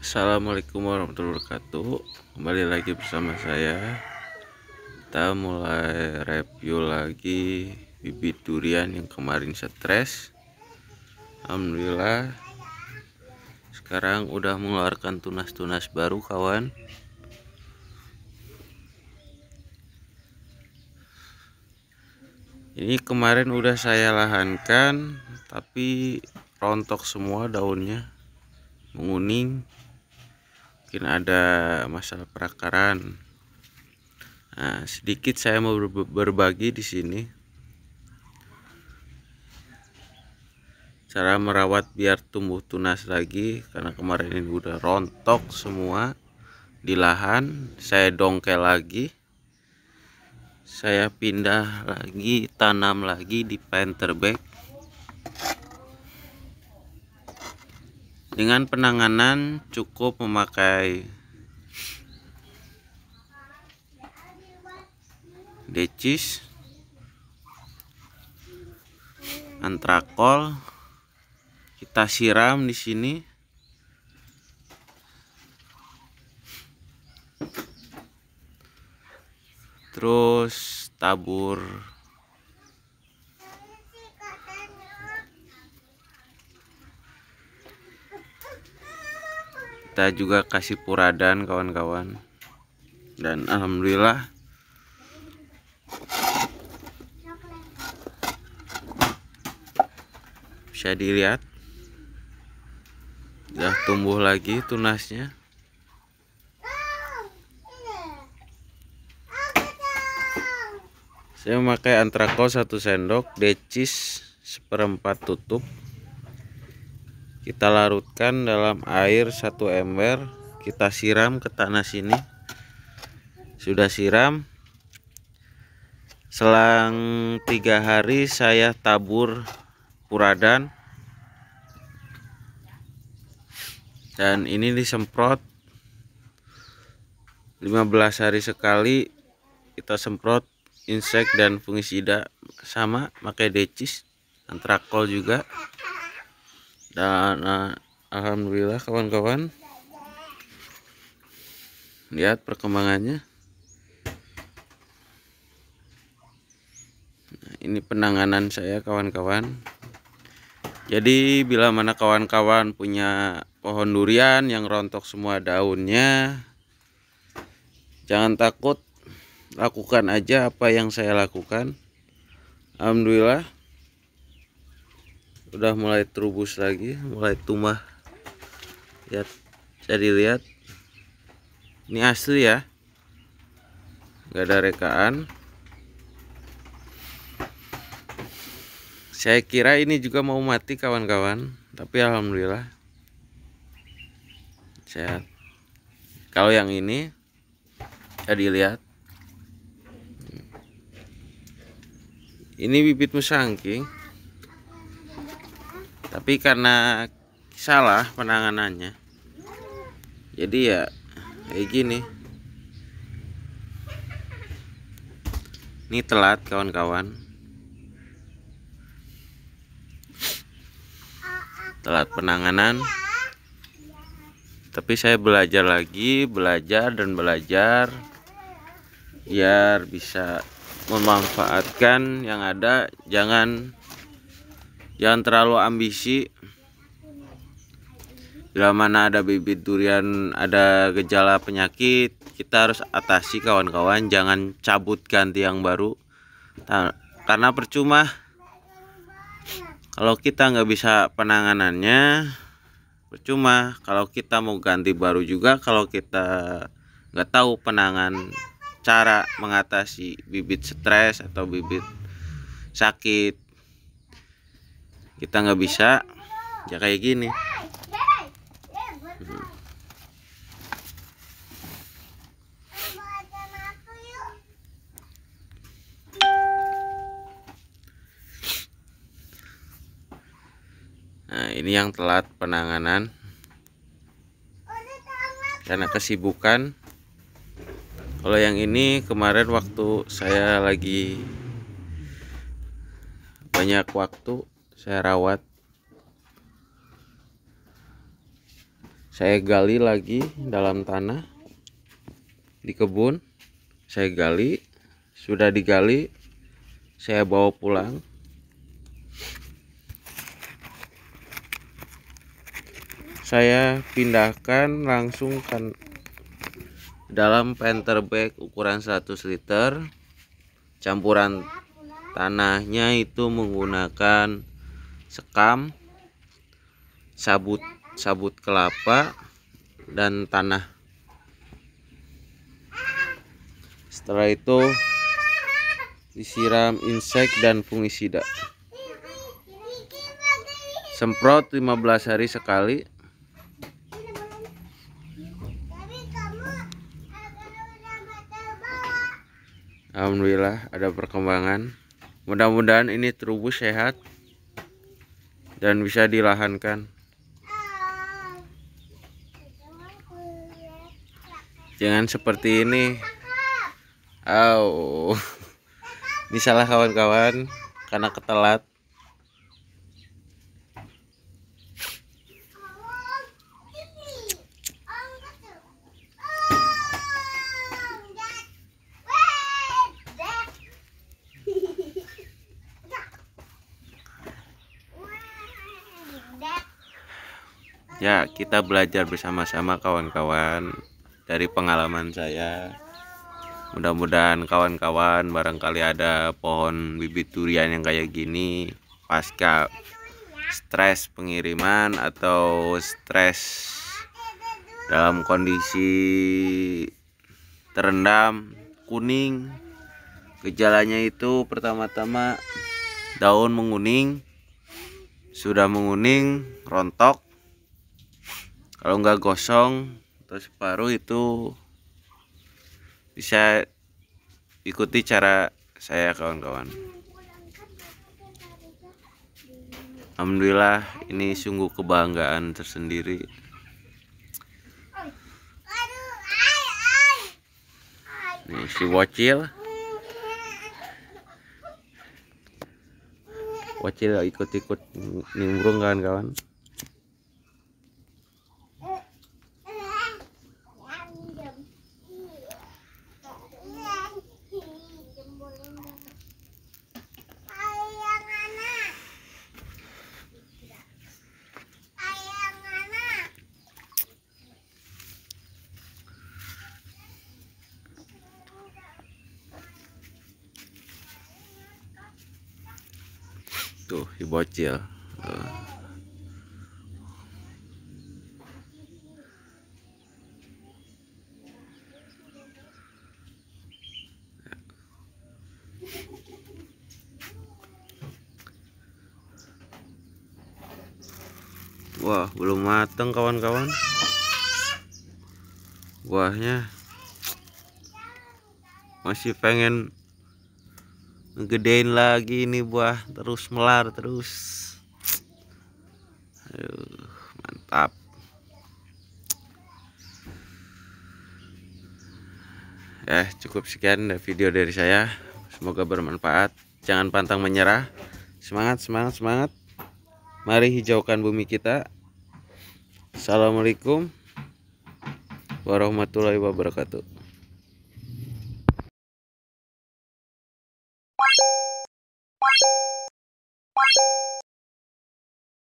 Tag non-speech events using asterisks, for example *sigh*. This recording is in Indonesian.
Assalamualaikum warahmatullahi wabarakatuh Kembali lagi bersama saya Kita mulai review lagi Bibit durian yang kemarin stres Alhamdulillah Sekarang udah mengeluarkan tunas-tunas baru kawan Ini kemarin udah saya lahankan Tapi rontok semua daunnya Menguning mungkin ada masalah perakaran nah, sedikit saya mau berbagi di sini cara merawat biar tumbuh tunas lagi karena kemarin ini udah rontok semua di lahan saya dongkel lagi saya pindah lagi tanam lagi di planter bag Dengan penanganan cukup memakai decis, antrakol, kita siram di sini. Terus tabur kita juga kasih puradan kawan-kawan dan alhamdulillah bisa dilihat ya tumbuh lagi tunasnya saya memakai antrakol satu sendok decis seperempat tutup kita larutkan dalam air satu ember kita siram ke tanah sini sudah siram selang tiga hari saya tabur puradan dan ini disemprot 15 hari sekali kita semprot insek dan fungisida sama pakai decis antrakol juga dan uh, alhamdulillah kawan-kawan lihat perkembangannya nah, ini penanganan saya kawan-kawan jadi bila mana kawan-kawan punya pohon durian yang rontok semua daunnya jangan takut lakukan aja apa yang saya lakukan Alhamdulillah udah mulai terubus lagi mulai tumbuh. Ya, jadi lihat ini asli ya nggak ada rekaan saya kira ini juga mau mati kawan-kawan tapi alhamdulillah saya kalau yang ini jadi ya lihat ini bibit musangking tapi karena salah penanganannya jadi ya kayak gini ini telat kawan-kawan telat penanganan tapi saya belajar lagi belajar dan belajar biar bisa memanfaatkan yang ada jangan Jangan terlalu ambisi bila mana ada bibit durian ada gejala penyakit kita harus atasi kawan-kawan jangan cabut ganti yang baru karena percuma kalau kita nggak bisa penanganannya percuma kalau kita mau ganti baru juga kalau kita nggak tahu penangan cara mengatasi bibit stres atau bibit sakit kita nggak bisa ya kayak gini nah ini yang telat penanganan karena kesibukan kalau yang ini kemarin waktu saya lagi banyak waktu saya rawat saya gali lagi dalam tanah di kebun saya gali sudah digali saya bawa pulang saya pindahkan langsung kan dalam panther bag ukuran 100 liter campuran tanahnya itu menggunakan sekam sabut sabut kelapa dan tanah setelah itu disiram insek dan fungisida semprot 15 hari sekali Alhamdulillah ada perkembangan mudah-mudahan ini terubus sehat dan bisa dilahankan jangan seperti ini Oh. *laughs* ini salah kawan-kawan karena ketelat ya kita belajar bersama-sama kawan-kawan dari pengalaman saya mudah-mudahan kawan-kawan barangkali ada pohon bibit durian yang kayak gini pasca stres pengiriman atau stres dalam kondisi terendam kuning gejalanya itu pertama-tama daun menguning sudah menguning rontok kalau nggak gosong atau separuh itu bisa ikuti cara saya kawan-kawan Alhamdulillah ini sungguh kebanggaan tersendiri ini si bocil Bocil ikut-ikut nimbrung kawan-kawan tuh si eh. Wah, belum mateng kawan-kawan. Buahnya masih pengen ngegedein lagi ini buah terus melar terus Aduh, mantap ya cukup sekian video dari saya semoga bermanfaat jangan pantang menyerah semangat semangat semangat mari hijaukan bumi kita assalamualaikum warahmatullahi wabarakatuh